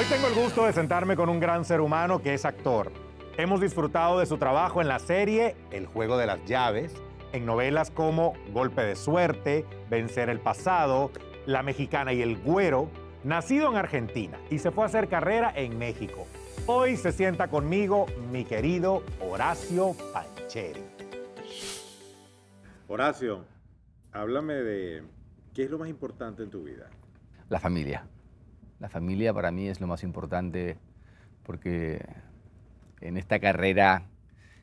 Hoy tengo el gusto de sentarme con un gran ser humano que es actor. Hemos disfrutado de su trabajo en la serie El juego de las llaves, en novelas como Golpe de Suerte, Vencer el Pasado, La Mexicana y el Güero. Nacido en Argentina y se fue a hacer carrera en México. Hoy se sienta conmigo mi querido Horacio Pancheri. Horacio, háblame de qué es lo más importante en tu vida. La familia. La familia para mí es lo más importante porque en esta carrera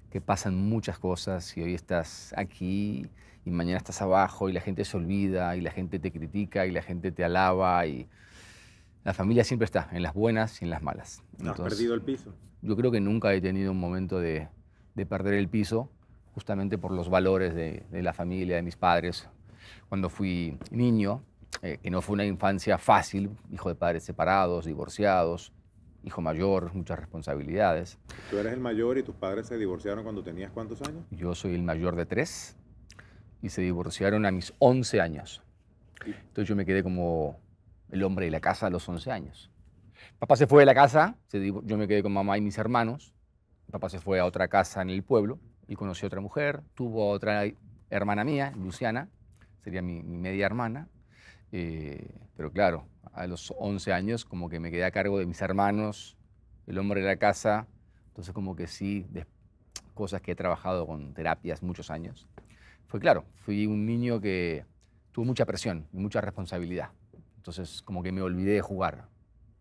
que pasan muchas cosas y hoy estás aquí y mañana estás abajo y la gente se olvida y la gente te critica y la gente te alaba y la familia siempre está, en las buenas y en las malas. ¿No has perdido el piso? Yo creo que nunca he tenido un momento de, perder el piso justamente por los valores de la familia, de mis padres. Cuando fui niño, eh, que no fue una infancia fácil, hijo de padres separados, divorciados, hijo mayor, muchas responsabilidades. Tú eres el mayor y tus padres se divorciaron cuando tenías cuántos años? Yo soy el mayor de tres y se divorciaron a mis 11 años. Entonces yo me quedé como el hombre de la casa a los 11 años. Papá se fue de la casa, yo me quedé con mamá y mis hermanos. Papá se fue a otra casa en el pueblo y conoció a otra mujer, tuvo a otra hermana mía, Luciana, sería mi media hermana, eh, pero claro, a los 11 años como que me quedé a cargo de mis hermanos, el hombre de la casa, entonces como que sí, de cosas que he trabajado con terapias muchos años. Fue claro, fui un niño que tuvo mucha presión y mucha responsabilidad. Entonces como que me olvidé de jugar,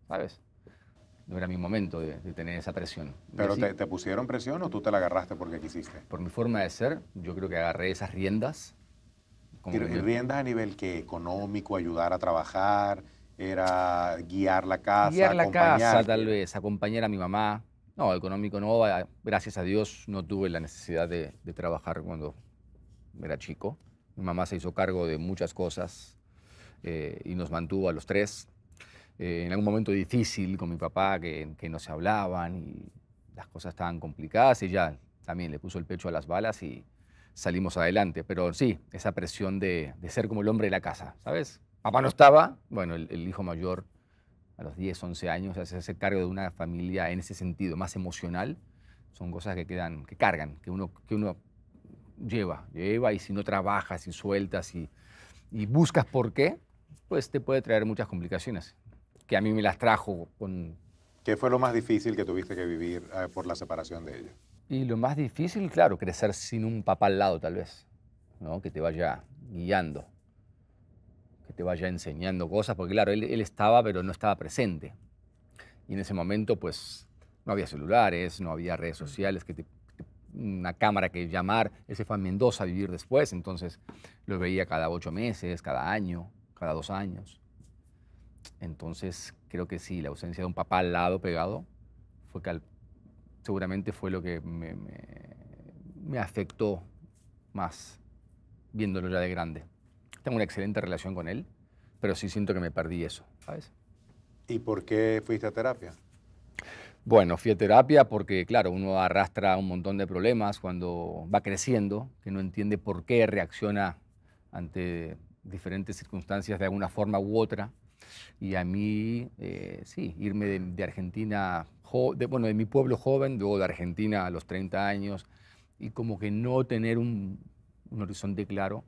¿sabes? No era mi momento de, tener esa presión. ¿Pero te, te pusieron presión o tú te la agarraste porque quisiste? Por mi forma de ser, yo creo que agarré esas riendas Riendas a nivel que económico, ayudar a trabajar, era guiar la casa. Guiar la casa, tal vez, acompañar a mi mamá. No, económico no, gracias a Dios no tuve la necesidad de, trabajar cuando era chico. Mi mamá se hizo cargo de muchas cosas eh, y nos mantuvo a los tres. Eh, en algún momento difícil con mi papá, que, que no se hablaban y las cosas estaban complicadas, y ya también le puso el pecho a las balas y, salimos adelante. Pero sí, esa presión de, de ser como el hombre de la casa, ¿sabes? Papá no estaba, bueno, el, hijo mayor a los 10, 11 años se hace, cargo de una familia en ese sentido, más emocional. Son cosas que quedan, que cargan, que uno, que uno lleva, lleva y si no trabajas y sueltas y, y buscas por qué, pues te puede traer muchas complicaciones, que a mí me las trajo con... ¿Qué fue lo más difícil que tuviste que vivir eh, por la separación de ellos? Y lo más difícil, claro, crecer sin un papá al lado tal vez, ¿no? que te vaya guiando, que te vaya enseñando cosas, porque claro, él, estaba, pero no estaba presente. Y en ese momento, pues, no había celulares, no había redes mm. sociales, que una cámara que llamar. Él se fue a Mendoza a vivir después, entonces lo veía cada ocho meses, cada año, cada dos años. Entonces, creo que sí, la ausencia de un papá al lado pegado fue que al seguramente fue lo que me, afectó más viéndolo ya de grande. Tengo una excelente relación con él, pero sí siento que me perdí eso, ¿sabes? ¿Y por qué fuiste a terapia? Bueno, fui a terapia porque, claro, uno arrastra un montón de problemas cuando va creciendo, que no entiende por qué reacciona ante diferentes circunstancias de alguna forma u otra. Y a mí, eh, sí, irme de Argentina bueno, de mi pueblo joven, luego de Argentina a los 30 años, y como que no tener un, horizonte claro.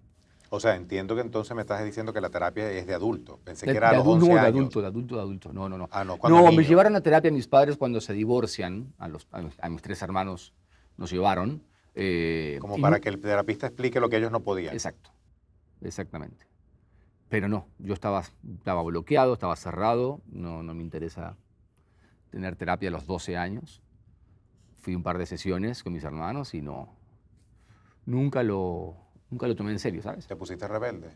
O sea, entiendo que entonces me estás diciendo que la terapia es de adulto. Pensé que era de a los adulto, 11 no, de adulto, de adulto, de adulto. No, no, no. Ah, no, me llevaron a terapia mis padres cuando se divorcian, a, mis, tres hermanos nos llevaron. Eh, como para que el terapista explique lo que ellos no podían. Exacto, exactamente. Pero no, yo estaba, estaba bloqueado, estaba cerrado, no, no me interesa tener terapia a los 12 años. Fui un par de sesiones con mis hermanos y no, nunca lo, nunca lo tomé en serio, ¿sabes? ¿Te pusiste rebelde?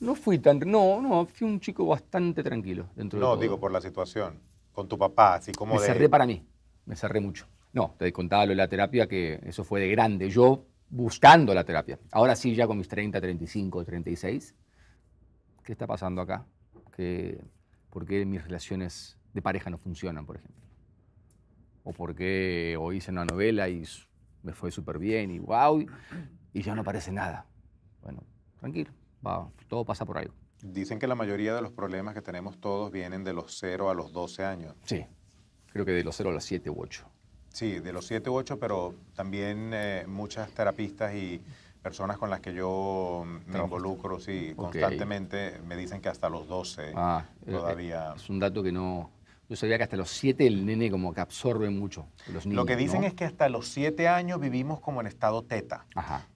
No fui tan, no, no, fui un chico bastante tranquilo dentro no, de No, digo por la situación, con tu papá, así como me cerré para mí, me cerré mucho. No, te contaba lo de la terapia que eso fue de grande, yo buscando la terapia. Ahora sí, ya con mis 30, 35, 36, ¿qué está pasando acá? Que, ¿Por qué mis relaciones de pareja no funcionan, por ejemplo. O porque o hice una novela y me fue súper bien y wow, y ya no aparece nada. Bueno, tranquilo, va, todo pasa por algo. Dicen que la mayoría de los problemas que tenemos todos vienen de los 0 a los 12 años. Sí, creo que de los 0 a los 7 u 8. Sí, de los 7 u 8, pero también eh, muchas terapistas y personas con las que yo me involucro, sí, constantemente me dicen que hasta los 12 ah, eh, eh, todavía. Es un dato que no, yo sabía que hasta los siete el nene como que absorbe mucho. Lo que dicen es que hasta los siete años vivimos como en estado teta.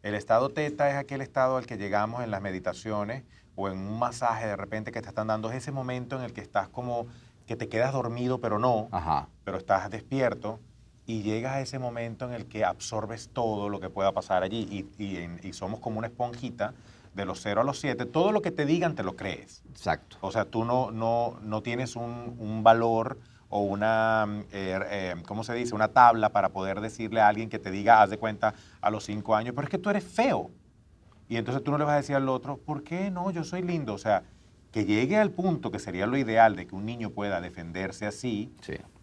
El estado teta es aquel estado al que llegamos en las meditaciones o en un masaje de repente que te están dando. Es ese momento en el que estás como que te quedas dormido pero no, pero estás despierto y llegas a ese momento en el que absorbes todo lo que pueda pasar allí y, y somos como una esponjita de los 0 a los 7, todo lo que te digan te lo crees. Exacto. O sea, tú no, no, tienes un, valor o una, mm, er, eh, ¿cómo se dice? Una tabla para poder decirle a alguien que te diga, haz de cuenta, a los 5 años, pero es que tú eres feo. Y entonces tú no le vas a decir al otro, ¿por qué no? Yo soy lindo. O sea, que llegue al punto que sería lo ideal de que un niño pueda defenderse así,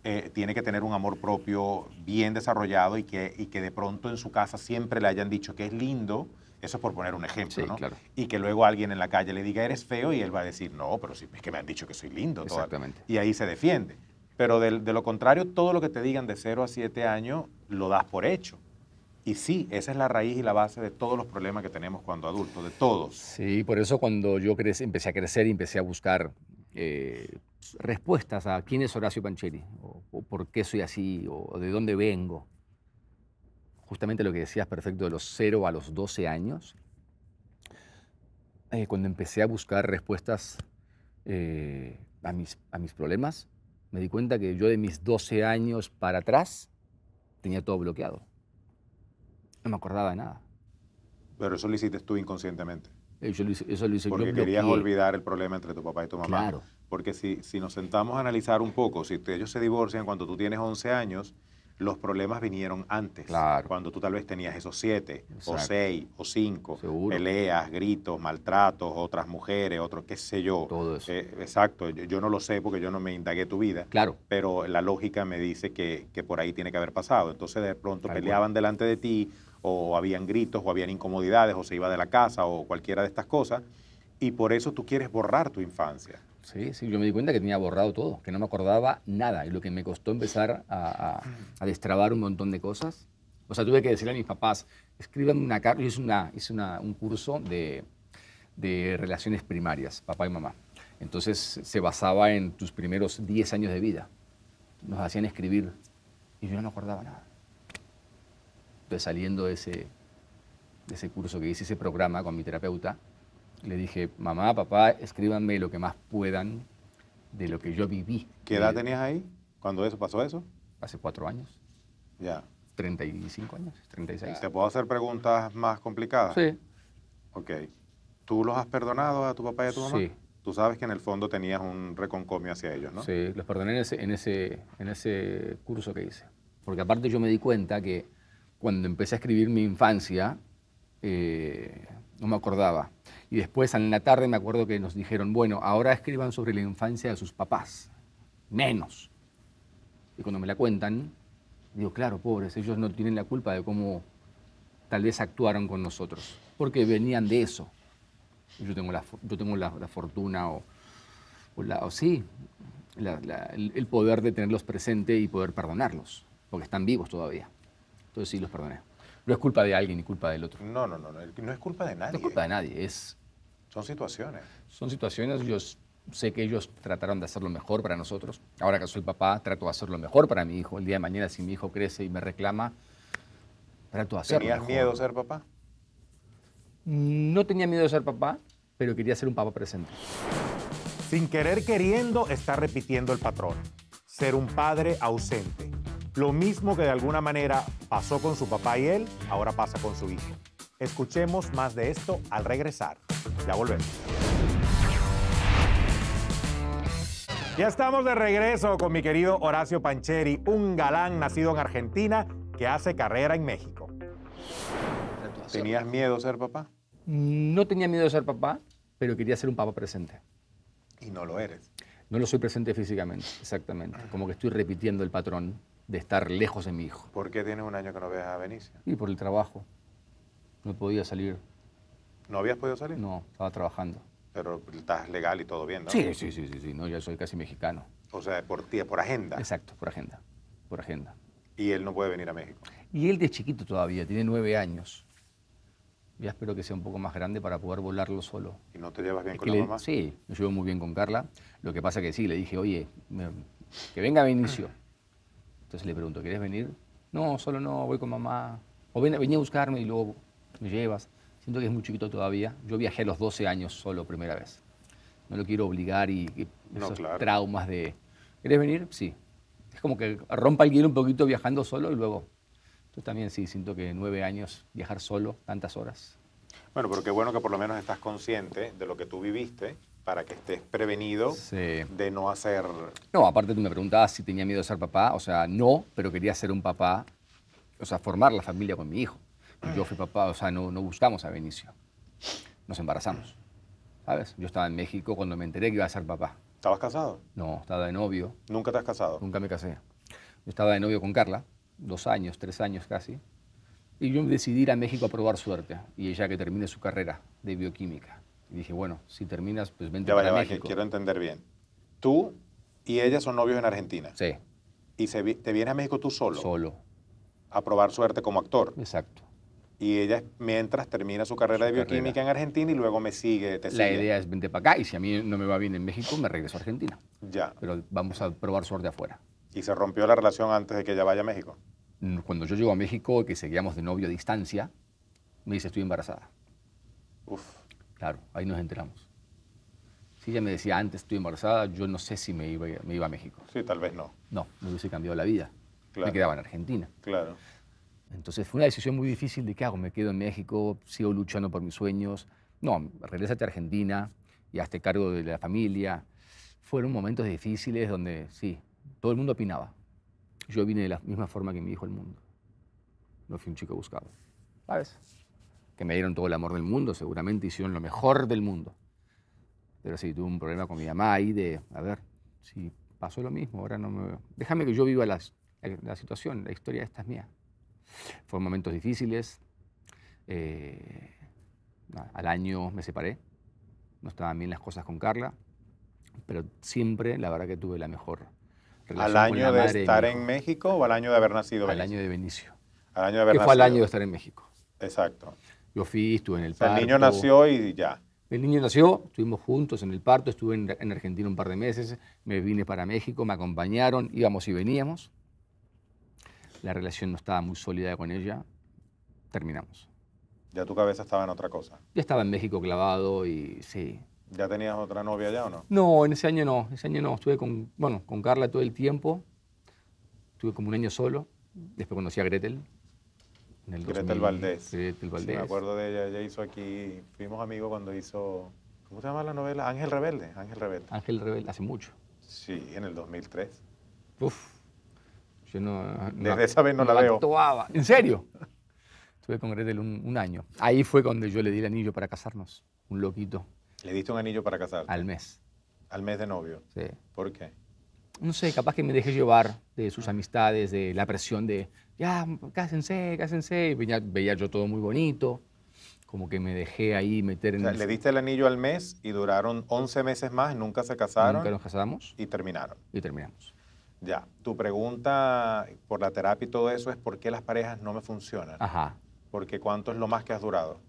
eh, tiene que tener un amor propio bien desarrollado y que, y que de pronto en su casa siempre le hayan dicho que es lindo eso es por poner un ejemplo, ¿no? Claro. Y que luego alguien en la calle le diga, eres feo, y él va a decir, no, pero es que me han dicho que soy lindo. Exactamente. Y ahí se defiende. Pero de, lo contrario, todo lo que te digan de 0 a 7 años lo das por hecho. Y sí, esa es la raíz y la base de todos los problemas que tenemos cuando adultos, de todos. Sí, por eso cuando yo empecé a crecer y empecé a buscar eh, respuestas a quién es Horacio Pancheri, o, por qué soy así, o de dónde vengo, justamente lo que decías perfecto de los 0 a los 12 años, eh, cuando empecé a buscar respuestas eh, a, mis, a mis problemas, me di cuenta que yo de mis 12 años para atrás tenía todo bloqueado. No me acordaba de nada. Pero eso lo hiciste tú inconscientemente. Yo lo hice, eso Porque querías olvidar el problema entre tu papá y tu mamá. Claro. Porque si, si nos sentamos a analizar un poco, si ellos se divorcian cuando tú tienes 11 años, los problemas vinieron antes. Cuando tú tal vez tenías esos siete, o seis, o cinco, peleas, gritos, maltratos, otras mujeres, otros qué sé yo. Todo eso. Eh, exacto, yo, no lo sé porque yo no me indagué tu vida. Claro. Pero la lógica me dice que, que por ahí tiene que haber pasado. Entonces de pronto peleaban delante de ti, o habían gritos, o habían incomodidades, o se iba de la casa, o cualquiera de estas cosas. Y por eso tú quieres borrar tu infancia. Sí, sí, yo me di cuenta que tenía borrado todo, que no me acordaba nada. Y lo que me costó empezar a, destrabar un montón de cosas. O sea, tuve que decirle a mis papás, escríbanme una carta. Yo hice, una, hice un curso de, relaciones primarias, papá y mamá. Entonces se basaba en tus primeros 10 años de vida. Nos hacían escribir y yo no me acordaba nada. Entonces saliendo de ese curso que hice, ese programa con mi terapeuta, le dije, mamá, papá, escríbanme lo que más puedan de lo que yo viví. ¿Qué edad eh, tenías ahí cuando eso pasó eso? Hace cuatro años. Ya. 35 años, 36. ¿Te puedo hacer preguntas más complicadas? Sí. Ok. ¿Tú los has perdonado a tu papá y a tu mamá? Sí. Tú sabes que en el fondo tenías un reconcomio hacia ellos, ¿no? Sí, los perdoné en ese, en ese, curso que hice. Porque aparte yo me di cuenta que cuando empecé a escribir mi infancia, eh, no me acordaba. Y después en la tarde me acuerdo que nos dijeron, bueno, ahora escriban sobre la infancia de sus papás, menos. Y cuando me la cuentan, digo, claro, pobres, ellos no tienen la culpa de cómo tal vez actuaron con nosotros, porque venían de eso. Yo tengo la, yo tengo la, fortuna o, o, sí, el, poder de tenerlos presente y poder perdonarlos, porque están vivos todavía. Entonces sí, los perdoné. No es culpa de alguien ni culpa del otro. No, no, no, no, no es culpa de nadie. No es culpa de nadie, es son situaciones. Son situaciones. Yo sé que ellos trataron de hacer lo mejor para nosotros. Ahora que soy papá, trato de hacer lo mejor para mi hijo. El día de mañana, si mi hijo crece y me reclama, trato de hacerlo ¿Tenías miedo de ser papá? No tenía miedo de ser papá, pero quería ser un papá presente. Sin querer queriendo, está repitiendo el patrón. Ser un padre ausente. Lo mismo que de alguna manera pasó con su papá y él, ahora pasa con su hijo. Escuchemos más de esto al regresar. Ya volvemos. Ya estamos de regreso con mi querido Horacio Pancheri, un galán nacido en Argentina que hace carrera en México. ¿Tenías miedo de ser papá? No tenía miedo de ser papá, pero quería ser un papá presente. Y no lo eres. No lo soy presente físicamente, exactamente. Como que estoy repitiendo el patrón de estar lejos de mi hijo. ¿Por qué tiene un año que no veas a Benicio? Y por el trabajo. No podía salir. ¿No habías podido salir? No, estaba trabajando. Pero estás legal y todo bien, ¿no? Sí, sí, sí, sí, No, ya soy casi mexicano. O sea, por por agenda. Exacto, por agenda. Por agenda. Y él no puede venir a México. Y él de chiquito todavía, tiene nueve años. Ya espero que sea un poco más grande para poder volarlo solo. ¿Y no te llevas bien con la mamá? Sí, me llevo muy bien con Carla. Lo que pasa que sí, le dije, oye, que venga inicio. Entonces le pregunto, ¿quieres venir? No, solo no, voy con mamá. O ven, venía a buscarme y luego me llevas. Siento que es muy chiquito todavía. Yo viajé los 12 años solo primera vez. No lo quiero obligar y, esos traumas de... ¿Querés venir? Sí. Es como que rompa el hielo un poquito viajando solo y luego... Yo también sí, siento que nueve años viajar solo tantas horas. Bueno, pero qué bueno que por lo menos estás consciente de lo que tú viviste para que estés prevenido de no hacer... No, aparte tú me preguntabas si tenía miedo de ser papá. O sea, no, pero quería ser un papá, o sea, formar la familia con mi hijo yo fui papá, o sea, no, no buscamos a Benicio. Nos embarazamos. ¿Sabes? Yo estaba en México cuando me enteré que iba a ser papá. ¿Estabas casado? No, estaba de novio. ¿Nunca te has casado? Nunca me casé. Yo estaba de novio con Carla, dos años, tres años casi. Y yo decidí ir a México a probar suerte. Y ella que termine su carrera de bioquímica. Y dije, bueno, si terminas, pues vente ya para México. quiero entender bien. Tú y ella son novios en Argentina. Sí. ¿Y te vienes a México tú solo? Solo. A probar suerte como actor. Exacto y ella mientras termina su carrera de bioquímica en Argentina y luego me sigue. Te la idea es vente para acá y si a mí no me va bien en México, me regreso a Argentina. Ya. Pero vamos a probar suerte afuera. ¿Y se rompió la relación antes de que ella vaya a México? Mm, cuando yo llego a México, que seguíamos de novio a distancia, me dice, estoy embarazada. Uf. Claro, ahí nos enteramos. Si ella me decía antes, estoy embarazada, yo no sé si me iba, me iba a México. Sí, tal vez no. No, me hubiese cambiado la vida. Claro. Me quedaba en Argentina. Claro. Entonces fue una decisión muy difícil de qué hago, me quedo en México, sigo luchando por mis sueños. No, regresate a Argentina y hazte cargo de la familia. Fueron momentos difíciles donde sí, todo el mundo opinaba. Yo vine de la misma forma que mi hijo el mundo. No fui un chico buscado. ¿Sabes? Que me dieron todo el amor del mundo, seguramente hicieron lo mejor del mundo. Pero sí, tuve un problema con mi mamá ahí de, a ver, si pasó lo mismo, ahora no me... Déjame que yo viva la, la situación, la historia esta es mía. Fueron momentos difíciles. Eh, al año me separé. No estaban bien las cosas con Carla. Pero siempre, la verdad, que tuve la mejor relación. ¿Al año de estar en México o al año de haber nacido? Al año de Benicio. Al año de haber que fue al año de estar en México. Exacto. Yo fui, estuve en el parto. El niño nació y ya. El niño nació, estuvimos juntos en el parto, estuve en, en, Argentina un par de meses, me vine para México, me acompañaron, íbamos y veníamos la relación no estaba muy sólida con ella, terminamos. ¿Ya tu cabeza estaba en otra cosa? Ya estaba en México clavado y sí. ¿Ya tenías otra novia ya o no? No, en ese año no, ese año no. Estuve con, bueno, con Carla todo el tiempo. Estuve como un año solo. Después conocí a Gretel. En Gretel Valdés. Gretel Valdés. me acuerdo de ella, ella hizo aquí, fuimos amigos cuando hizo, ¿cómo se llama la novela? Ángel Rebelde, Ángel Rebelde. Ángel Rebelde, hace mucho. Sí, en el 2003. Uf, yo no, Desde esa vez no, la veo. Actuaba. ¿En serio? Estuve con Gretel un, año. Ahí fue cuando yo le di el anillo para casarnos. Un loquito. ¿Le diste un anillo para casarnos? Al mes. ¿Al mes de novio? Sí. ¿Por qué? No sé, capaz que me dejé llevar de sus amistades, de la presión de, ya, cásense, cásense. veía, yo todo muy bonito como que me dejé ahí meter en... O sea, le diste el anillo al mes y duraron 11 meses más, nunca se casaron. Nunca nos casamos. Y terminaron. Y terminamos. Ya, tu pregunta por la terapia y todo eso es por qué las parejas no me funcionan. Ajá. Porque ¿cuánto es lo más que has durado?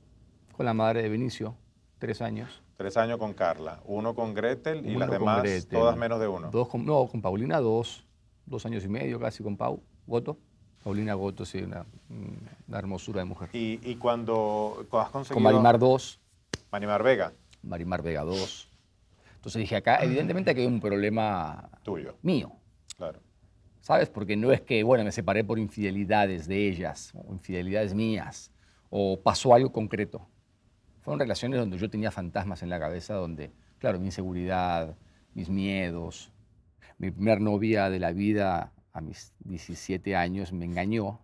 Con la madre de Vinicio, tres años. Tres años con Carla, uno con Gretel y las demás, todas menos de uno. Dos con, no, con Paulina, dos, dos años y medio casi con Pau, Goto. Paulina Goto, sí, una, hermosura de mujer. ¿Y, y cuando, has conseguido...? Con Marimar dos Marimar Vega. Marimar Vega dos. Entonces dije, acá evidentemente que hay un problema... Tuyo. Mío. Claro. ¿Sabes? Porque no es que, bueno, me separé por infidelidades de ellas, o infidelidades mías, o pasó algo concreto. Fueron relaciones donde yo tenía fantasmas en la cabeza, donde, claro, mi inseguridad, mis miedos. Mi primer novia de la vida a mis 17 años me engañó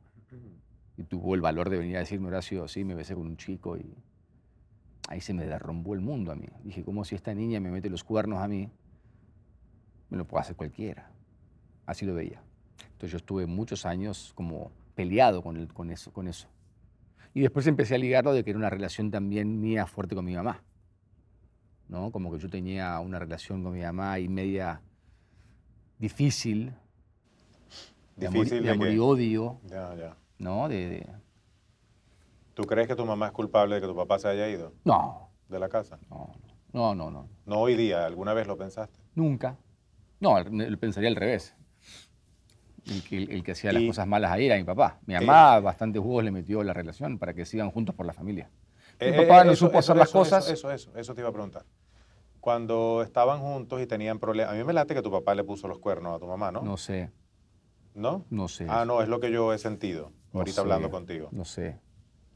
y tuvo el valor de venir a decirme, Horacio, sí, me besé con un chico y ahí se me derrumbó el mundo a mí. Dije, ¿cómo si esta niña me mete los cuernos a mí? Me lo puede hacer cualquiera. Así lo veía. Entonces yo estuve muchos años como peleado con, eso, con eso. Y después empecé a ligarlo de que era una relación también mía fuerte con mi mamá. ¿no? Como que yo tenía una relación con mi mamá y media difícil. Difícil. De amor, y odio. Ya, ya. ¿No? De, ¿Tú crees que tu mamá es culpable de que tu papá se haya ido? No. ¿De la casa? No, no, no. No, no, no hoy día, ¿alguna vez lo pensaste? Nunca. No, lo pensaría al revés el que, el hacía las cosas malas ahí era mi papá. Mi eh, mamá eh, bastante jugos le metió la relación para que sigan juntos por la familia. Mi eh, papá no supo hacer las cosas. Eso, eso, eso te iba a preguntar. Cuando estaban juntos y tenían problemas, a mí me late que tu papá le puso los cuernos a tu mamá, ¿no? No sé. ¿No? No sé. Ah, no, es lo que yo he sentido ahorita hablando contigo. No sé.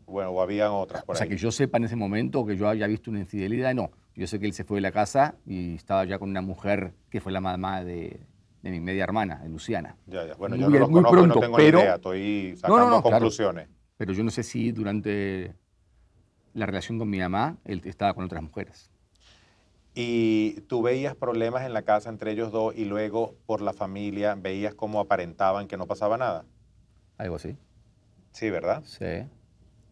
Bueno, o habían otras O sea, que yo sepa en ese momento que yo haya visto una infidelidad, no. Yo sé que él se fue de la casa y estaba ya con una mujer que fue la mamá de, de mi media hermana, de Luciana. Ya, ya. Bueno, yo no los conozco, no tengo pero, idea, estoy sacando conclusiones. pero yo no sé si durante la relación con mi mamá él estaba con otras mujeres. Y tú veías problemas en la casa entre ellos dos y luego por la familia veías cómo aparentaban que no pasaba nada. Algo así. Sí, ¿verdad? Sí.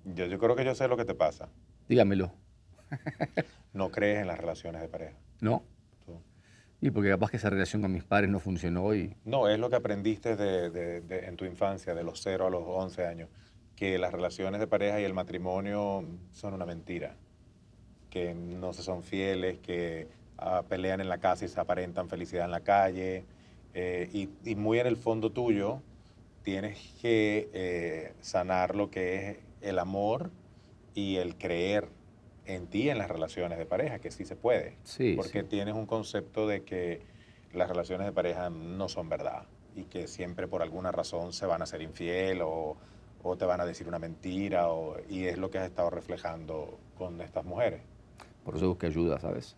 Yo, yo creo que yo sé lo que te pasa. Dígamelo. ¿No crees en las relaciones de pareja? No. Y porque capaz que esa relación con mis padres no funcionó y... No, es lo que aprendiste en tu infancia, de los 0 a los 11 años, que las relaciones de pareja y el matrimonio son una mentira, que no se son fieles, que ah, pelean en la casa y se aparentan felicidad en la calle, eh, y, muy en el fondo tuyo tienes que eh, sanar lo que es el amor y el creer en ti, en las relaciones de pareja, que sí se puede. Sí, porque tienes un concepto de que las relaciones de pareja no son verdad y que siempre por alguna razón se van a ser infiel o, te van a decir una mentira y es lo que has estado reflejando con estas mujeres. Por eso busqué ayuda, ¿sabes?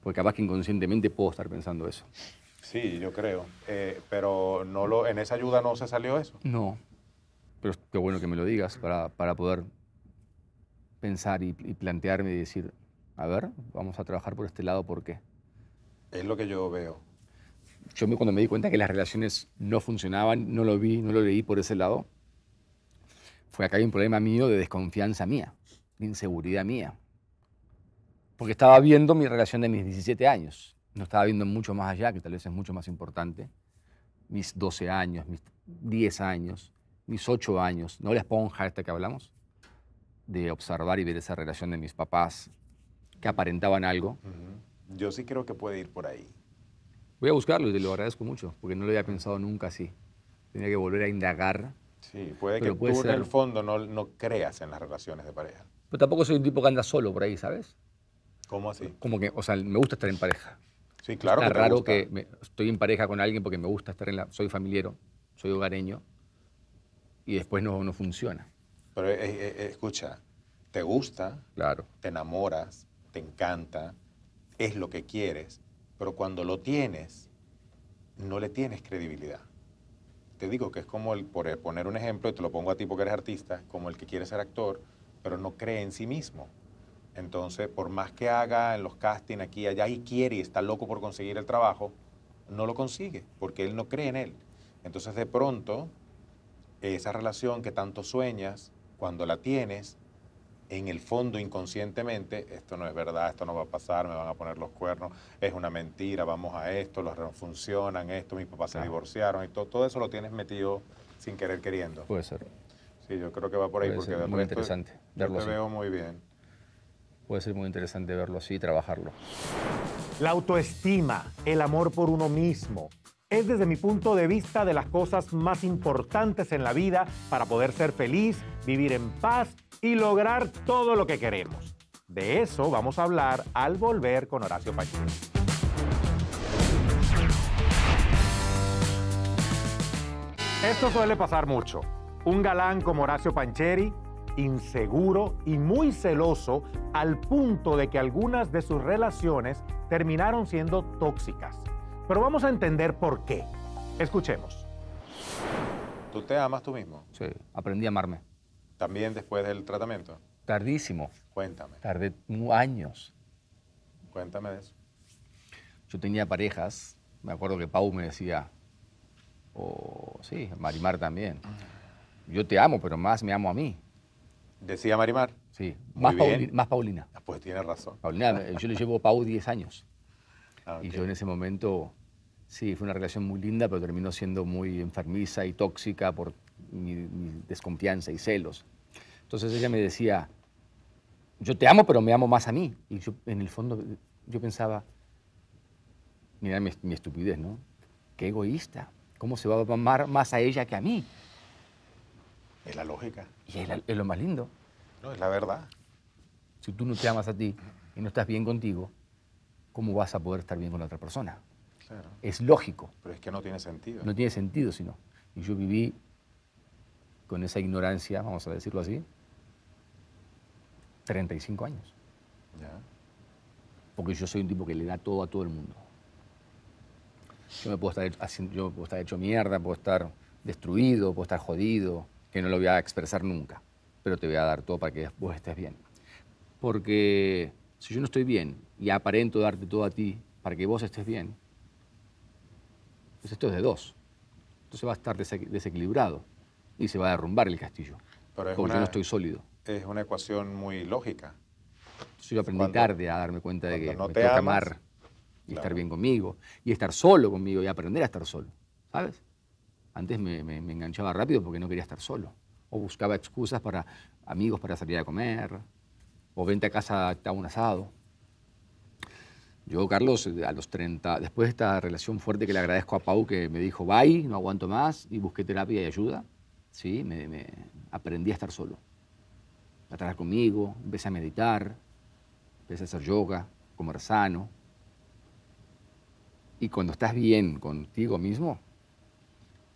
Porque capaz que inconscientemente puedo estar pensando eso. Sí, yo creo. Eh, pero no lo, en esa ayuda no se salió eso. No. Pero qué bueno que me lo digas para, para poder pensar y, plantearme y decir, a ver, vamos a trabajar por este lado, ¿por qué? Es lo que yo veo. Yo me, cuando me di cuenta que las relaciones no funcionaban, no lo vi, no lo leí por ese lado, fue acá hay un problema mío de desconfianza mía, de inseguridad mía. Porque estaba viendo mi relación de mis 17 años, no estaba viendo mucho más allá, que tal vez es mucho más importante, mis 12 años, mis 10 años, mis 8 años, no la esponja esta que hablamos de observar y ver esa relación de mis papás que aparentaban algo. Yo sí creo que puede ir por ahí. Voy a buscarlo y te lo agradezco mucho, porque no lo había pensado nunca así. Tenía que volver a indagar. Sí, puede que tú en el fondo no, no creas en las relaciones de pareja. Pero tampoco soy un tipo que anda solo por ahí, ¿sabes? ¿Cómo así? Como que, o sea, me gusta estar en pareja. Sí, claro. es raro gusta. que estoy en pareja con alguien porque me gusta estar en la... Soy familiero, soy hogareño, y después no, no funciona. Pero eh, eh, eh, escucha, te gusta, claro. te enamoras, te encanta, es lo que quieres, pero cuando lo tienes, no le tienes credibilidad. Te digo que es como, el, por poner un ejemplo, y te lo pongo a ti porque eres artista, como el que quiere ser actor, pero no cree en sí mismo. Entonces, por más que haga en los castings aquí y allá y quiere y está loco por conseguir el trabajo, no lo consigue porque él no cree en él. Entonces, de pronto, esa relación que tanto sueñas, cuando la tienes, en el fondo inconscientemente, esto no es verdad, esto no va a pasar, me van a poner los cuernos, es una mentira, vamos a esto, los no funcionan, esto, mis papás se divorciaron, y todo, eso lo tienes metido sin querer queriendo. Puede ser. Sí, yo creo que va por ahí, porque ser muy interesante verlo yo te veo muy bien. Puede ser muy interesante verlo así y trabajarlo. La autoestima, el amor por uno mismo, es desde mi punto de vista de las cosas más importantes en la vida para poder ser feliz, vivir en paz y lograr todo lo que queremos. De eso vamos a hablar al volver con Horacio Pancheri. Esto suele pasar mucho. Un galán como Horacio Pancheri, inseguro y muy celoso al punto de que algunas de sus relaciones terminaron siendo tóxicas. Pero vamos a entender por qué. Escuchemos. ¿Tú te amas tú mismo? Sí, aprendí a amarme. ¿También después del tratamiento? Tardísimo. Cuéntame. Tardé años. Cuéntame de eso. Yo tenía parejas. Me acuerdo que Pau me decía, o sí, Marimar también. Yo te amo, pero más me amo a mí. Decía Marimar. Sí, más, Paulina. Ah, pues tiene razón. Paulina, yo le llevo a Pau 10 años. Ah, y yo en ese momento Sí, fue una relación muy linda, pero terminó siendo muy enfermiza y tóxica por mi, desconfianza y celos. Entonces ella me decía, yo te amo, pero me amo más a mí. Y en el fondo, yo pensaba, mira mi, estupidez, ¿no? Qué egoísta. ¿Cómo se va a amar más a ella que a mí? Es la lógica. Y es, es lo más lindo. No, es la verdad. Si tú no te amas a ti y no estás bien contigo, ¿cómo vas a poder estar bien con la otra persona? Es lógico. Pero es que no tiene sentido. No tiene sentido, sino. Y yo viví con esa ignorancia, vamos a decirlo así, 35 años. Ya. Porque yo soy un tipo que le da todo a todo el mundo. Yo me puedo estar, yo puedo estar hecho mierda, puedo estar destruido, puedo estar jodido, que no lo voy a expresar nunca, pero te voy a dar todo para que vos estés bien. Porque si yo no estoy bien y aparento darte todo a ti para que vos estés bien, entonces esto es de dos. Entonces va a estar desequilibrado y se va a derrumbar el castillo. porque yo no estoy sólido. Es una ecuación muy lógica. si yo aprendí tarde a darme cuenta de que no amar y estar bien conmigo y estar solo conmigo y aprender a estar solo, ¿sabes? Antes me, enganchaba rápido porque no quería estar solo. O buscaba excusas para amigos para salir a comer. O vente a casa a un asado. Yo, Carlos, eh, a los 30, después de esta relación fuerte que le agradezco a Pau, que me dijo, bye, no aguanto más, y busqué terapia y ayuda, sí, me, aprendí a estar solo, a trabajar conmigo, empecé a meditar, empecé a hacer yoga, comer sano. Y cuando estás bien contigo mismo,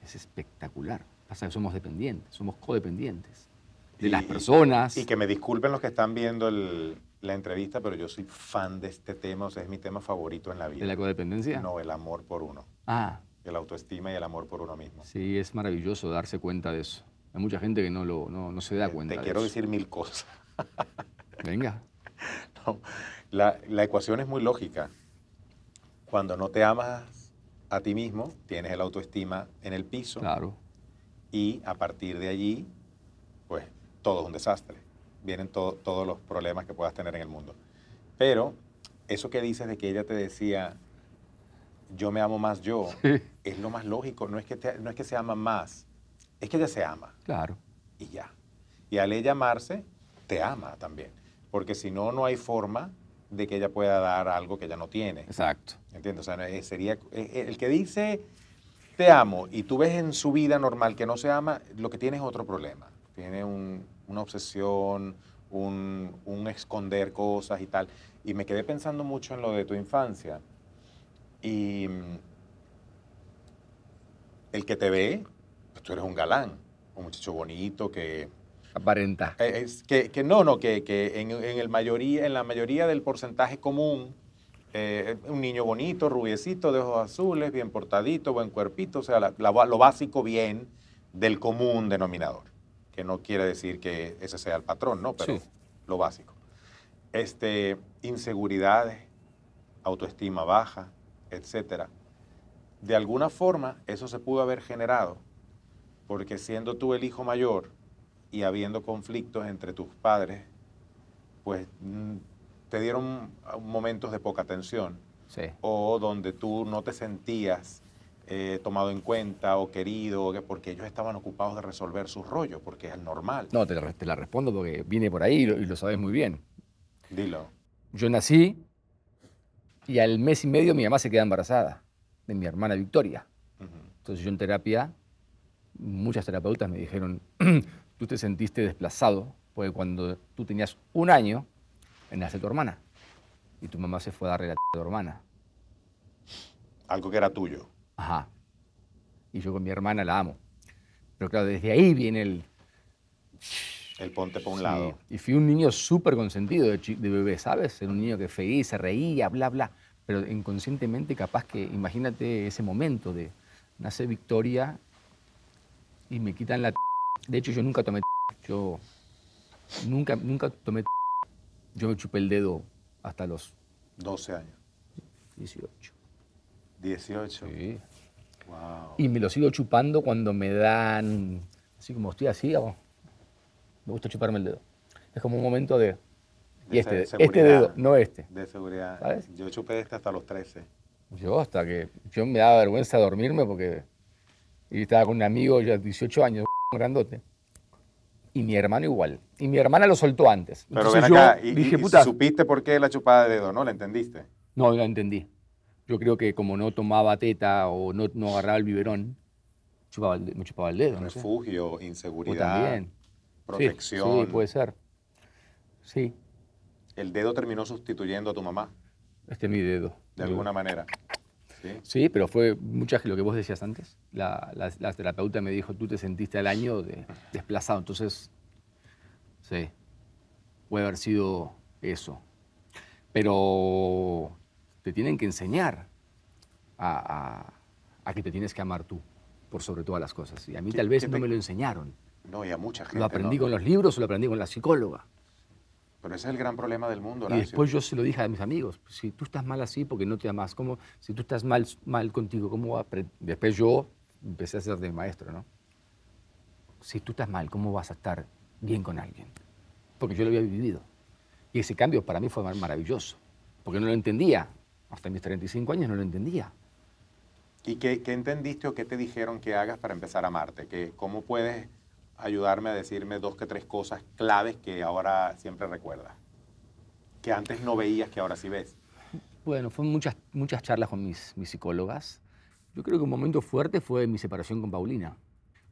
es espectacular. Pasa que somos dependientes, somos codependientes de las personas. Y que me disculpen los que están viendo el, la entrevista, pero yo soy fan de este tema, o sea, es mi tema favorito en la vida. ¿De la codependencia? No, el amor por uno. Ah. El autoestima y el amor por uno mismo. Sí, es maravilloso darse cuenta de eso. Hay mucha gente que no, lo, no, se da eh, cuenta. Te quiero decir mil cosas. Venga. la ecuación es muy lógica. Cuando no te amas a ti mismo, tienes el autoestima en el piso. Claro. Y a partir de allí, pues todo es un desastre vienen todos los problemas que puedas tener en el mundo. Pero eso que dices de que ella te decía, yo me amo más yo, es lo más lógico. No es, que no es que se ama más, es que ella se ama. Claro. Y ya. Y al ella amarse, te ama también. Porque si no, no hay forma de que ella pueda dar algo que ella no tiene. Exacto. Entiendo. O sea, eh, sería eh, eh, el que dice te amo y tú ves en su vida normal que no se ama, lo que tiene es otro problema. Tiene un, una obsesión, un, esconder cosas y tal. Y me quedé pensando mucho en lo de tu infancia. Y mm, el que te ve, pues, tú eres un galán, un muchacho bonito que... Aparenta. Eh, es, que, no, no, que, en, el en la mayoría del porcentaje común, eh, un niño bonito, rubiecito, de ojos azules, bien portadito, buen cuerpito, o sea, lo básico bien del común denominador que no quiere decir que ese sea el patrón, ¿no? Pero lo básico. Este, inseguridades, autoestima baja, etcétera. De alguna forma, eso se pudo haber generado, porque siendo tú el hijo mayor y habiendo conflictos entre tus padres, pues mm, te dieron mm, momentos de poca atención o donde tú no te sentías eh, tomado en cuenta o querido, porque ellos estaban ocupados de resolver sus rollos, porque es el normal. No, te la, respondo porque viene por ahí y lo, sabes muy bien. Dilo. Yo nací y al mes y medio mi mamá se queda embarazada de mi hermana Victoria. Entonces yo en terapia, muchas terapeutas me dijeron, tú te sentiste desplazado, porque cuando tú tenías un año, nace tu hermana. Y tu mamá se fue a darle la a tu hermana. Algo que era tuyo. Ajá. Y yo con mi hermana la amo. Pero claro, desde ahí viene el... El ponte por un lado. Y fui un niño súper consentido de, bebé, ¿sabes? Era un niño que feliz, se reía, bla, bla. Pero inconscientemente capaz que, imagínate ese momento de nacer Victoria y me quitan la... de hecho, yo nunca tomé... yo nunca, nunca tomé... yo me chupé el dedo hasta los... 12 años. 18. 18. Sí. Y me lo sigo chupando cuando me dan, así como estoy así, me gusta chuparme el dedo. Es como un momento de... y este, este dedo, no este. De seguridad. Yo chupé este hasta los 13. Yo hasta que... Yo me daba vergüenza dormirme porque... estaba con un amigo ya 18 años, grandote. Y mi hermano igual. Y mi hermana lo soltó antes. Pero ven acá, y, supiste por qué la chupada de dedo, ¿no? ¿La entendiste? No, la entendí. Yo creo que como no tomaba teta o no, no agarraba el biberón, chupaba me chupaba el dedo. refugio, inseguridad. también. Protección. Sí, puede ser. Sí. ¿El dedo terminó sustituyendo a tu mamá? Este es mi dedo. De alguna manera. ¿Sí? pero fue muchas lo que vos decías antes. La, terapeuta me dijo, tú te sentiste al año desplazado. Entonces, sí, puede haber sido eso. Pero te tienen que enseñar a, que te tienes que amar tú, por sobre todas las cosas. Y a mí tal vez no me... lo enseñaron. No, y a mucha gente. Lo aprendí con los libros o lo aprendí con la psicóloga. Pero ese es el gran problema del mundo. Y después yo se lo dije a mis amigos, pues, si tú estás mal así porque no te amas, ¿cómo, si tú estás mal, mal contigo, ¿cómo aprender? Después yo empecé a ser de maestro, ¿no? Si tú estás mal, ¿cómo vas a estar bien con alguien? Porque yo lo había vivido. Y ese cambio para mí fue maravilloso, porque no lo entendía hasta mis 35 años no lo entendía. ¿Y qué, entendiste o qué te dijeron que hagas para empezar a amarte? ¿Que, ¿Cómo puedes ayudarme a decirme dos que tres cosas claves que ahora siempre recuerdas? Que antes no veías, que ahora sí ves. Bueno, fueron muchas, muchas charlas con mis, mis psicólogas. Yo creo que un momento fuerte fue mi separación con Paulina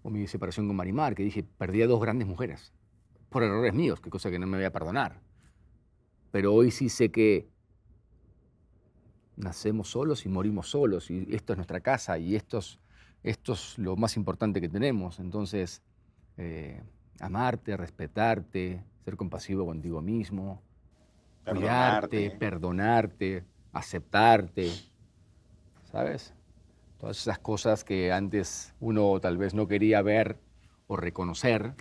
o mi separación con Marimar, que dije, perdí a dos grandes mujeres por errores míos, que cosa que no me voy a perdonar. Pero hoy sí sé que nacemos solos y morimos solos, y esto es nuestra casa, y esto es, lo más importante que tenemos. Entonces, eh, amarte, respetarte, ser compasivo contigo mismo, cuidarte, perdonarte, aceptarte, ¿sabes? Todas esas cosas que antes uno tal vez no quería ver o reconocer,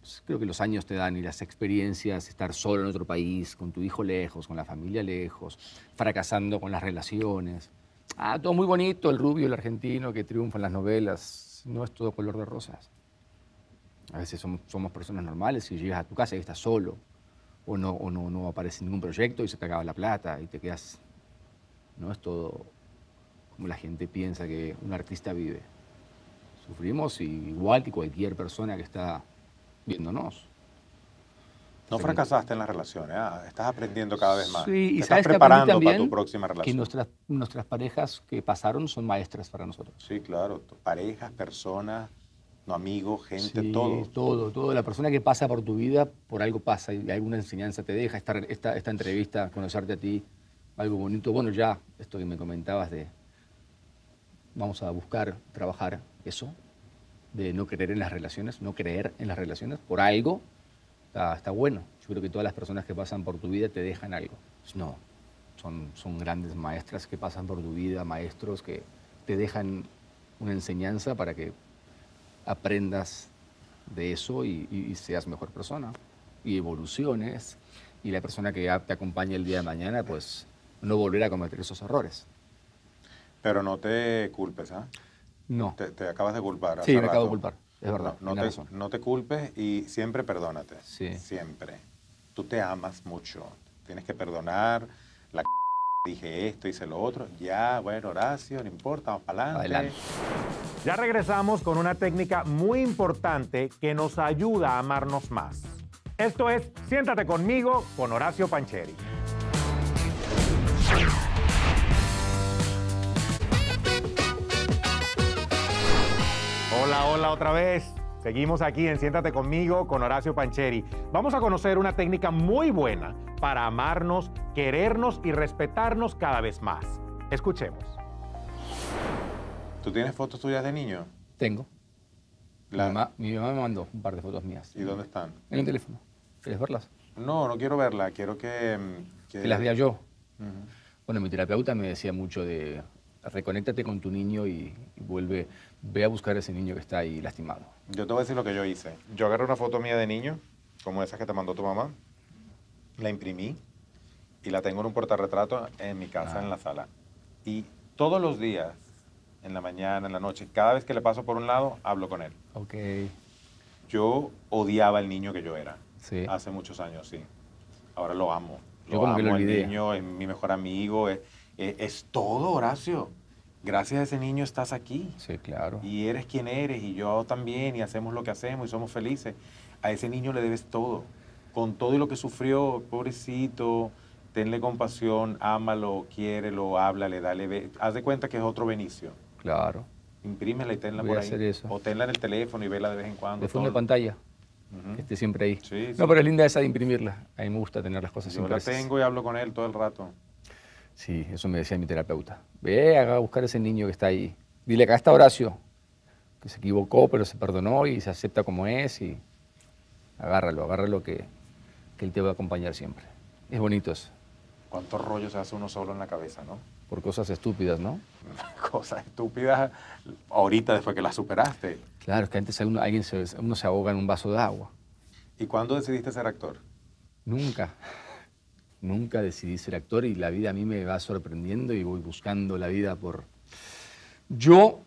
pues, creo que los años te dan y las experiencias, estar solo en otro país, con tu hijo lejos, con la familia lejos, fracasando con las relaciones. Ah, todo muy bonito, el rubio, el argentino que triunfa en las novelas, no es todo color de rosas. A veces somos, personas normales y llegas a tu casa y estás solo, o no, o no, no aparece ningún proyecto y se te acaba la plata y te quedas... No es todo como la gente piensa que un artista vive. Sufrimos igual que cualquier persona que está viéndonos. No fracasaste en las relaciones, eh. estás aprendiendo cada vez más. y estás preparando para tu próxima relación. Que nuestras, parejas que pasaron son maestras para nosotros. Sí, claro, parejas, personas, amigos, gente, sí, todo. Todo, todo. La persona que pasa por tu vida, por algo pasa y alguna enseñanza te deja. Esta, esta, esta entrevista, conocerte a ti, algo bonito. Bueno, ya esto que me comentabas de vamos a buscar trabajar eso de no creer en las relaciones, no creer en las relaciones por algo, está, bueno. Yo creo que todas las personas que pasan por tu vida te dejan algo. Pues no, son, son grandes maestras que pasan por tu vida, maestros que te dejan una enseñanza para que aprendas de eso y, seas mejor persona y evoluciones y la persona que te acompaña el día de mañana pues no volverá a cometer esos errores. Pero no te culpes, ¿ah? No. Te, acabas de culpar. Sí, me acabo de culpar. Es verdad. No, te, no, te, culpes y siempre perdónate. Sí. Siempre. Tú te amas mucho. Tienes que perdonar. La c... dije esto, hice lo otro. Ya, bueno, Horacio, no importa, vamos para adelante. Ya regresamos con una técnica muy importante que nos ayuda a amarnos más. Esto es Siéntate conmigo con Horacio Pancheri. Hola, hola otra vez. Seguimos aquí en Siéntate conmigo con Horacio Pancheri. Vamos a conocer una técnica muy buena para amarnos, querernos y respetarnos cada vez más. Escuchemos. ¿Tú tienes fotos tuyas de niño? Tengo. La... Mi, mamá, me mandó un par de fotos mías. ¿Y dónde están? En el teléfono. ¿Quieres verlas? No, no quiero verlas. Quiero que... Mm, que, las vea yo. Bueno, mi terapeuta me decía mucho de reconéctate con tu niño y, vuelve, ve a buscar a ese niño que está ahí lastimado. Yo te voy a decir lo que yo hice. Yo agarré una foto mía de niño, como esa que te mandó tu mamá, la imprimí y la tengo en un portarretrato en mi casa, ah. en la sala. Y todos los días, en la mañana, en la noche, cada vez que le paso por un lado, hablo con él. Ok. Yo odiaba al niño que yo era. Sí. Hace muchos años, sí. Ahora lo amo. Lo yo amo, que El niño es mi mejor amigo. Es, eh, es todo, Horacio. Gracias a ese niño estás aquí. Sí, claro. Y eres quien eres, y yo también, y hacemos lo que hacemos, y somos felices. A ese niño le debes todo. Con todo y lo que sufrió, pobrecito, tenle compasión, ámalo, quiérelo, háblale, dale. Ve. Haz de cuenta que es otro Benicio. Claro. Imprímela y tenla por ahí. O tenla en el teléfono y vela de vez en cuando. De fondo de pantalla. esté siempre ahí. Sí, no, pero es linda esa de imprimirla. A mí me gusta tener las cosas Yo la tengo y hablo con él todo el rato. Sí, eso me decía mi terapeuta. Ve, haga a buscar a ese niño que está ahí. Dile, acá está Horacio, que se equivocó, pero se perdonó y se acepta como es. Y agárralo, agárralo que, que él te va a acompañar siempre. Es bonito eso. ¿Cuántos rollos hace uno solo en la cabeza, no? Por cosas estúpidas, ¿no? cosas estúpidas ahorita después que las superaste. Claro, es que antes alguien se, uno se ahoga en un vaso de agua. ¿Y cuándo decidiste ser actor? Nunca nunca decidí ser actor y la vida a mí me va sorprendiendo y voy buscando la vida por... Yo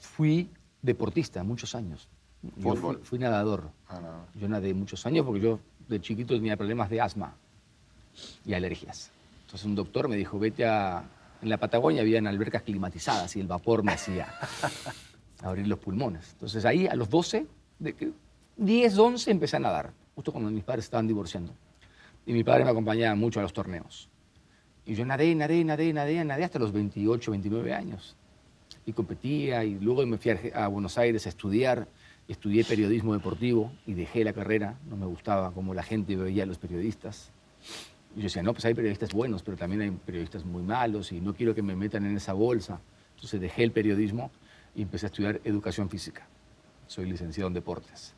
fui deportista muchos años. fui, nadador. Ah, yo nadé muchos años porque yo de chiquito tenía problemas de asma y alergias. Entonces un doctor me dijo, vete a... En la Patagonia habían albercas climatizadas y el vapor me hacía abrir los pulmones. Entonces ahí a los 12, de, 10, 11 empecé a nadar, justo cuando mis padres estaban divorciando. Y mi padre me acompañaba mucho a los torneos. Y yo nadé, nadé, nadé, nadé, nadé hasta los 28, 29 años. Y competía y luego me fui a Buenos Aires a estudiar. Estudié periodismo deportivo y dejé la carrera. No me gustaba cómo la gente veía a los periodistas. Y yo decía, no, pues hay periodistas buenos, pero también hay periodistas muy malos y no quiero que me metan en esa bolsa. Entonces dejé el periodismo y empecé a estudiar educación física. Soy licenciado en deportes.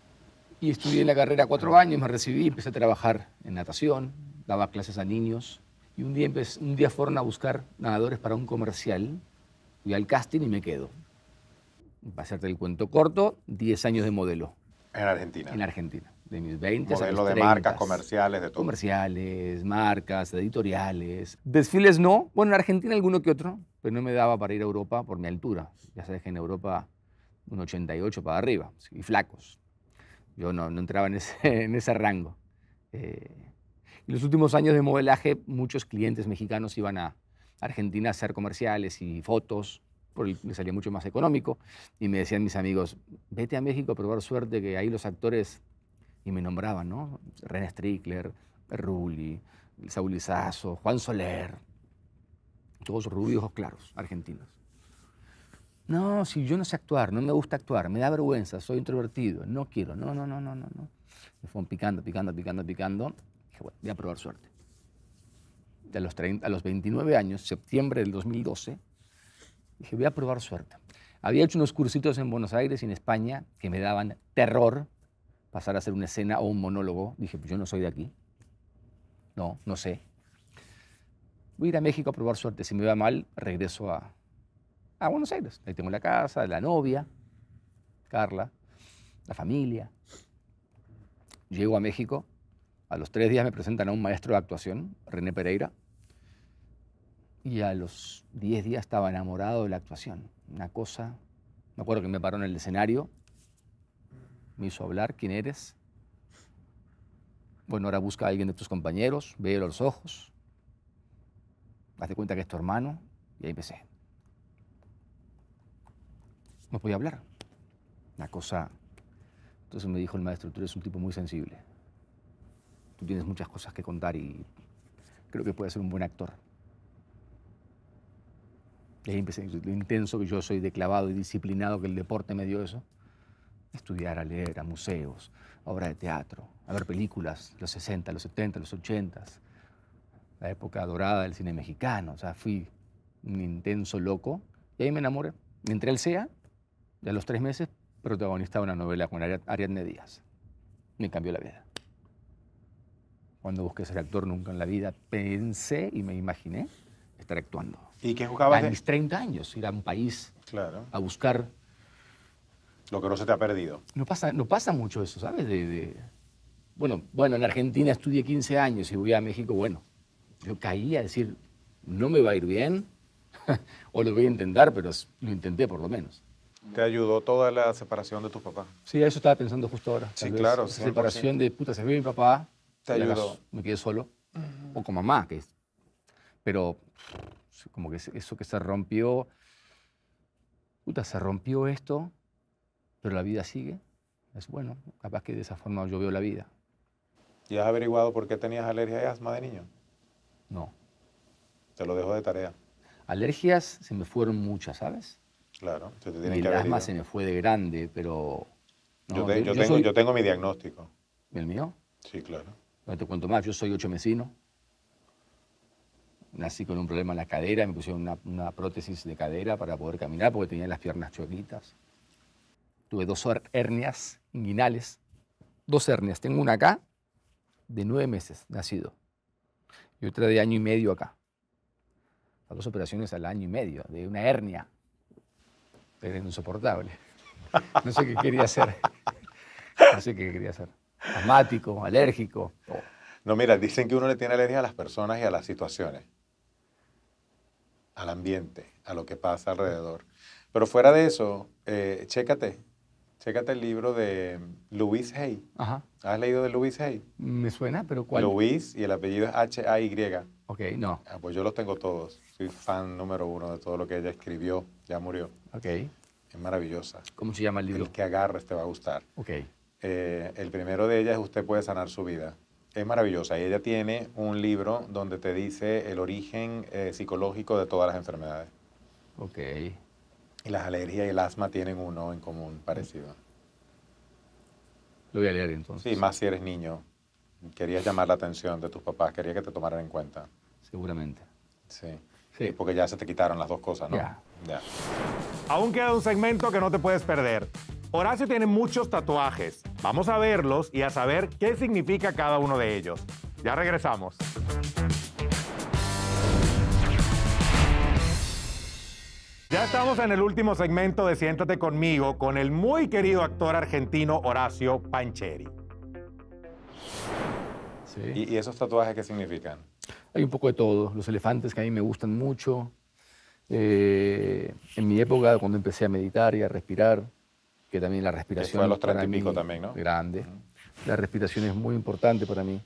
Y estudié la carrera cuatro años, me recibí, empecé a trabajar en natación, daba clases a niños. Y un día, un día fueron a buscar nadadores para un comercial. Fui al casting y me quedo. Para hacerte el cuento corto, 10 años de modelo. En Argentina. En Argentina. De mis 20 Modelo a mis de marcas, comerciales, de todo. Comerciales, marcas, editoriales. Desfiles no. Bueno, en Argentina alguno que otro, pero no me daba para ir a Europa por mi altura. Ya sabes que en Europa un 88 para arriba, y flacos. Yo no, entraba en ese, rango. Eh, en los últimos años de modelaje, muchos clientes mexicanos iban a Argentina a hacer comerciales y fotos, porque me salía mucho más económico. Y me decían mis amigos, vete a México a probar suerte, que ahí los actores, y me nombraban, ¿no? René Strickler, Rulli, Saúl Izazo, Juan Soler, todos rubios claros, argentinos. No, si yo no sé actuar, no me gusta actuar, me da vergüenza, soy introvertido, no quiero, no, no, no, no, no, no. Me fueron picando, picando, picando, picando. Dije, bueno, voy a probar suerte. A los, 30, a los 29 años, septiembre del 2012, dije, voy a probar suerte. Había hecho unos cursitos en Buenos Aires y en España que me daban terror pasar a hacer una escena o un monólogo. Dije, pues yo no soy de aquí. No, no sé. Voy a ir a México a probar suerte. Si me va mal, regreso a, a Buenos Aires. Ahí tengo la casa, la novia, Carla, la familia. Llego a México, a los tres días me presentan a un maestro de actuación, René Pereira, y a los diez días estaba enamorado de la actuación. Una cosa, me acuerdo que me paró en el escenario, me hizo hablar, ¿quién eres? Bueno, ahora busca a alguien de tus compañeros, ve los ojos, hazte cuenta que es tu hermano, y ahí empecé no podía hablar. Una cosa... Entonces me dijo el maestro, tú eres un tipo muy sensible. Tú tienes muchas cosas que contar y creo que puedes ser un buen actor. Y ahí empecé, lo intenso que yo soy, declavado y disciplinado que el deporte me dio eso. estudiar, a leer, a museos, a obras de teatro, a ver películas, los 60, los 70, los 80, la época dorada del cine mexicano. O sea, fui un intenso loco. Y ahí me enamoré. Mientras él SEA de los tres meses, protagonista de una novela con Ariadne Díaz. Me cambió la vida. Cuando busqué ser actor, nunca en la vida pensé y me imaginé estar actuando. ¿Y qué jugabas? A mis 30 años, ir a un país claro. a buscar. Lo que no se te ha perdido. No pasa, no pasa mucho eso, ¿sabes? De, de... Bueno, bueno, en Argentina estudié 15 años y voy a México, bueno, yo caí a decir, no me va a ir bien, o lo voy a intentar, pero lo intenté por lo menos. ¿Te ayudó toda la separación de tu papá? Sí, eso estaba pensando justo ahora. Sí, claro. La separación de puta, se vio mi papá. Te ayudó. Me quedé solo. O con mamá, que es. Pero como que eso que se rompió. Puta, se rompió esto, pero la vida sigue. Es bueno, capaz que de esa forma yo veo la vida. ¿Y has averiguado por qué tenías alergia y asma de niño? No. Te lo dejo de tarea. Alergias se me fueron muchas, ¿sabes? Claro, el asma se me fue de grande, pero... yo, tengo, mi diagnóstico. ¿El mío? Sí, claro. No te cuento más, yo soy ocho mesino. Nací con un problema en la cadera, me pusieron una, prótesis de cadera para poder caminar porque tenía las piernas chuequitas. Tuve dos hernias inguinales, dos hernias. Tengo una acá de nueve meses nacido y otra de año y medio acá. dos operaciones al año y medio de una hernia era insoportable. No sé qué quería hacer. No sé qué quería hacer. Asmático, alérgico. No, mira, dicen que uno le tiene alergia a las personas y a las situaciones, al ambiente, a lo que pasa alrededor. Pero fuera de eso, eh, chécate, chécate el libro de Luis Hay. Ajá. ¿Has leído de Luis Hay? Me suena, pero ¿cuál? Luis, y el apellido es H-A-Y. Ok, no. Ah, pues yo los tengo todos. Soy fan número uno de todo lo que ella escribió. Ya murió. Ok. Es maravillosa. ¿Cómo se llama el libro? El que agarres te va a gustar. Ok. Eh, el primero de ellas es Usted puede sanar su vida. Es maravillosa. Y ella tiene un libro donde te dice el origen eh, psicológico de todas las enfermedades. Ok. Y las alergias y el asma tienen uno en común parecido. Lo voy a leer entonces. Sí, más si eres niño. Querías llamar la atención de tus papás, quería que te tomaran en cuenta. Seguramente. Sí. Sí. Porque ya se te quitaron las dos cosas, ¿no? Ya. Aún queda un segmento que no te puedes perder. Horacio tiene muchos tatuajes. Vamos a verlos y a saber qué significa cada uno de ellos. Ya regresamos. Ya estamos en el último segmento de Siéntate conmigo con el muy querido actor argentino Horacio Pancheri. ¿Y, esos tatuajes qué significan? Hay un poco de todo. Los elefantes que a mí me gustan mucho. Eh, en mi época, cuando empecé a meditar y a respirar, que también la respiración... es los 30 también, ¿no? Grande. La respiración es muy importante para mí.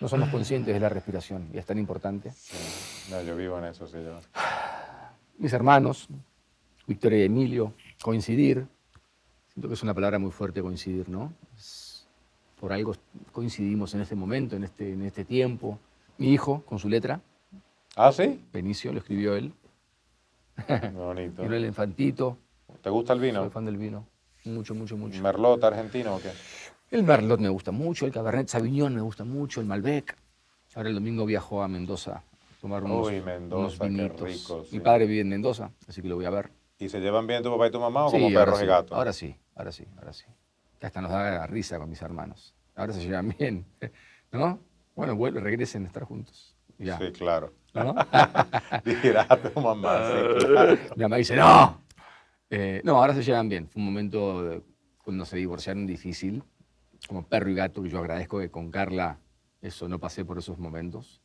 No somos conscientes de la respiración y es tan importante. No, yo vivo en eso, sí. Yo. Mis hermanos, Victoria y Emilio, coincidir. Siento que es una palabra muy fuerte coincidir, ¿no? por algo coincidimos en este momento, en este, en este tiempo. Mi hijo, con su letra. ¿Ah, sí? Benicio, lo escribió él. Bonito. Era el infantito. ¿Te gusta el vino? Soy fan del vino. Mucho, mucho, mucho. ¿Merlot argentino o qué? El Merlot me gusta mucho, el Cabernet Sauvignon me gusta mucho, el Malbec. Ahora el domingo viajó a Mendoza a tomar unos, Uy, Mendoza, unos vinitos. Mi padre vive en Mendoza, así que lo voy a ver. ¿Y se llevan bien tu papá y tu mamá o como perros y gatos? Ahora sí, ahora sí, ahora sí que hasta nos da risa con mis hermanos. Ahora se llevan bien, ¿no? Bueno, vuelven, regresen a estar juntos. Sí, claro. ¿No? Dirá tu mamá, sí, claro. Mi mamá dice, ¡no! Eh, no, ahora se llevan bien. Fue un momento cuando se divorciaron difícil, como perro y gato, que yo agradezco que con Carla eso no pasé por esos momentos,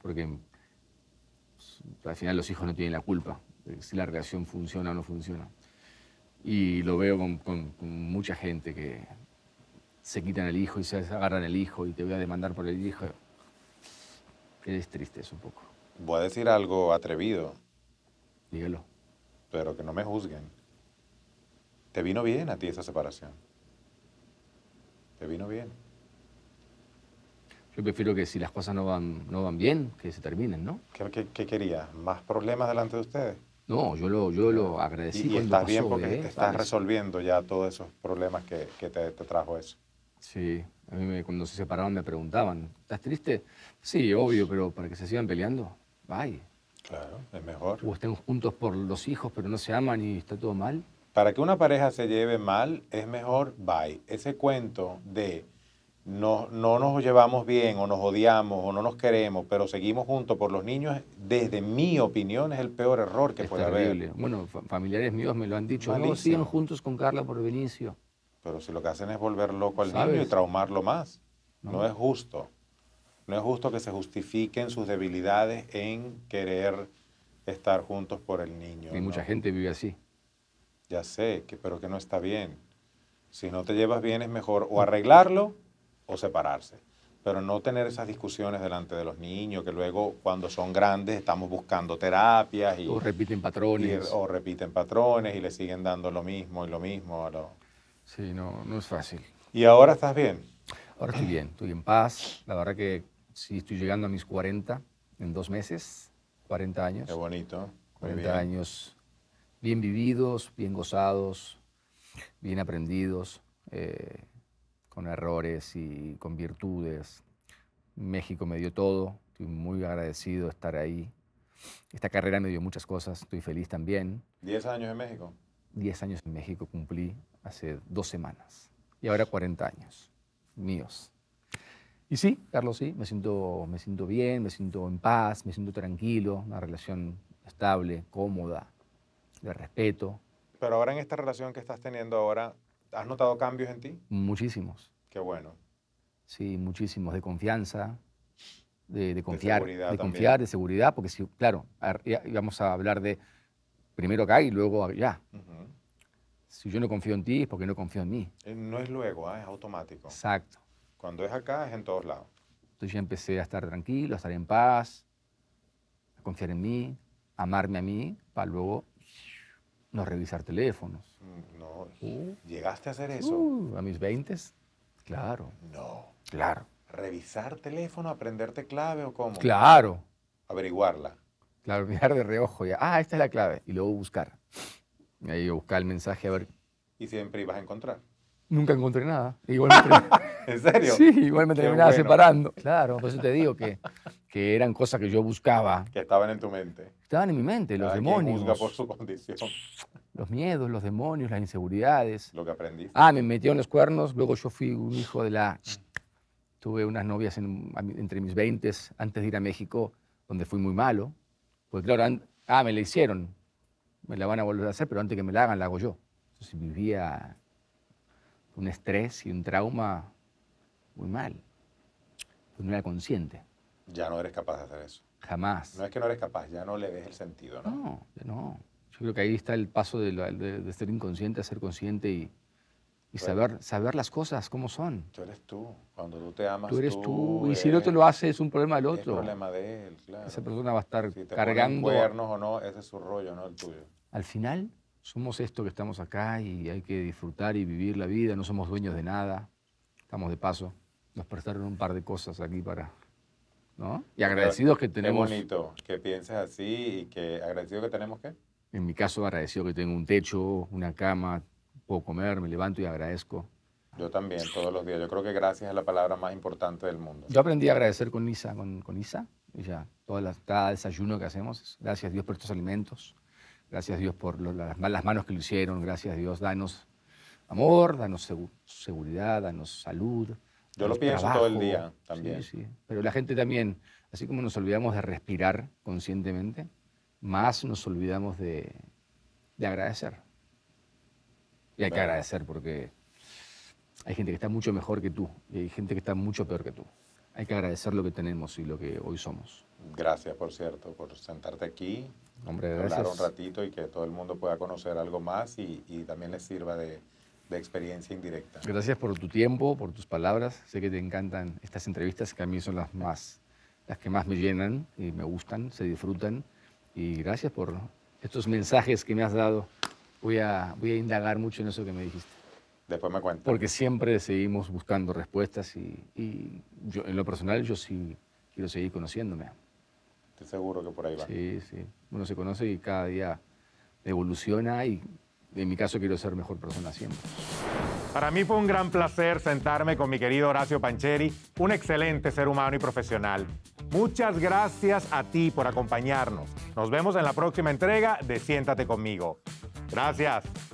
porque pues, al final los hijos no tienen la culpa de si la relación funciona o no funciona. Y lo veo con, mucha gente que se quitan el hijo y se agarran el hijo y te voy a demandar por el hijo. Eres triste, eso un poco. Voy a decir algo atrevido. Dígalo. Pero que no me juzguen. Te vino bien a ti esa separación. Te vino bien. Yo prefiero que si las cosas no van, no van bien, que se terminen, ¿no? ¿Qué, qué, qué quería? ¿Más problemas delante de ustedes? No, yo lo, yo lo agradecí. Y, estás bien porque te ¿eh? estás resolviendo ya todos esos problemas que, te, trajo eso. Sí, a mí cuando se separaban me preguntaban, ¿estás triste? Sí, obvio, pero para que se sigan peleando, bye. Claro, es mejor. O estén juntos por los hijos, pero no se aman y está todo mal. Para que una pareja se lleve mal, es mejor bye. Ese cuento de no, no nos llevamos bien o nos odiamos o no nos queremos, pero seguimos juntos por los niños, desde mi opinión es el peor error que puede haber. Bueno, familiares míos me lo han dicho, no siguen juntos con Carla por Benicio. Pero si lo que hacen es volver loco al niño y traumarlo más, no. es justo. No es justo que se justifiquen sus debilidades en querer estar juntos por el niño. Y mucha gente vive así. Ya sé, que, pero que no está bien. Si no te llevas bien es mejor o arreglarlo o separarse. Pero no tener esas discusiones delante de los niños, que luego cuando son grandes estamos buscando terapias. Y, o repiten patrones. Y, o repiten patrones y le siguen dando lo mismo y lo mismo. A lo... Sí, no, no es fácil. ¿Y ahora estás bien? Ahora estoy bien, estoy en paz. La verdad que sí estoy llegando a mis 40 en dos meses, 40 años. Qué bonito. 40 años bien vividos, bien gozados, bien aprendidos. Eh, con errores y con virtudes. México me dio todo, estoy muy agradecido de estar ahí. Esta carrera me dio muchas cosas, estoy feliz también. ¿Diez años en México? Diez años en México cumplí hace dos semanas y ahora 40 años míos. Y sí, Carlos, sí, me siento, me siento bien, me siento en paz, me siento tranquilo, una relación estable, cómoda, de respeto. Pero ahora en esta relación que estás teniendo ahora, ¿Has notado cambios en ti? Muchísimos. Qué bueno. Sí, muchísimos. De confianza, de, confiar. De, seguridad de confiar, de seguridad, porque si, claro, vamos a hablar de primero acá y luego allá. Si yo no confío en ti es porque no confío en mí. Eh, no es luego, ah, es automático. Exacto. Cuando es acá es en todos lados. Entonces ya empecé a estar tranquilo, a estar en paz, a confiar en mí, a amarme a mí, para luego no revisar teléfonos. Mm, no. Uh. ¿Llegaste a hacer uh, eso? a mis 20, claro. No. Claro. ¿Revisar teléfono, aprenderte clave o cómo? Claro. Averiguarla. Claro, mirar de reojo ya. Ah, esta es la clave. Y luego buscar. Y ahí buscar el mensaje a ver. ¿Y siempre ibas a encontrar? Nunca encontré nada. Igual me ¿En serio? Sí, igual me terminaba separando. Claro, por eso te digo que que eran cosas que yo buscaba. Que estaban en tu mente. Estaban en mi mente, los demonios. Quien busca por su condición. Los miedos, los demonios, las inseguridades. Lo que aprendí. Ah, me metieron los cuernos, luego yo fui un hijo de la... Tuve unas novias entre mis 20 antes de ir a México, donde fui muy malo. pues claro, ah, me la hicieron. Me la van a volver a hacer, pero antes que me la hagan, la hago yo. Entonces vivía un estrés y un trauma muy mal. Pues no era consciente. Ya no eres capaz de hacer eso. Jamás. No es que no eres capaz, ya no le ves el sentido, ¿no? No, no. Yo creo que ahí está el paso de, de, ser inconsciente a ser consciente y, y saber, saber las cosas como son. Tú eres tú. Cuando tú te amas, tú eres tú. tú. Y si el otro lo hace, es un problema del otro. Es problema de él, claro. Esa persona va a estar si te cargando. cuernos o no, ese es su rollo, no el tuyo. Al final, somos esto que estamos acá y hay que disfrutar y vivir la vida. No somos dueños de nada. Estamos de paso. Nos prestaron un par de cosas aquí para y agradecidos que tenemos... Qué bonito que pienses así y que agradecido que tenemos qué. En mi caso, agradecido que tengo un techo, una cama, puedo comer, me levanto y agradezco. Yo también, todos los días. Yo creo que gracias es la palabra más importante del mundo. Yo aprendí a agradecer con Isa, con, con Isa. Ella, todas las, cada desayuno que hacemos, gracias Dios por estos alimentos, gracias Dios por las, manos que lo hicieron, gracias Dios, danos amor, danos seguridad, danos salud, yo lo pienso todo el día también. Pero la gente también, así como nos olvidamos de respirar conscientemente, más nos olvidamos de, agradecer. Y hay que agradecer porque hay gente que está mucho mejor que tú y hay gente que está mucho peor que tú. Hay que agradecer lo que tenemos y lo que hoy somos. Gracias, por cierto, por sentarte aquí, Hombre, gracias. hablar un ratito y que todo el mundo pueda conocer algo más y también les sirva de, experiencia indirecta. Gracias por tu tiempo, por tus palabras. Sé que te encantan estas entrevistas, que a mí son las más, las que más me llenan y me gustan, se disfrutan. Y gracias por estos mensajes que me has dado. Voy a, voy a indagar mucho en eso que me dijiste. Después me cuentas. Porque siempre seguimos buscando respuestas y, yo, en lo personal yo sí quiero seguir conociéndome. Estoy seguro que por ahí va. Sí, sí. Uno se conoce y cada día evoluciona y en mi caso quiero ser mejor persona siempre. Para mí fue un gran placer sentarme con mi querido Horacio Pancheri, un excelente ser humano y profesional. Muchas gracias a ti por acompañarnos. Nos vemos en la próxima entrega de Siéntate conmigo. Gracias.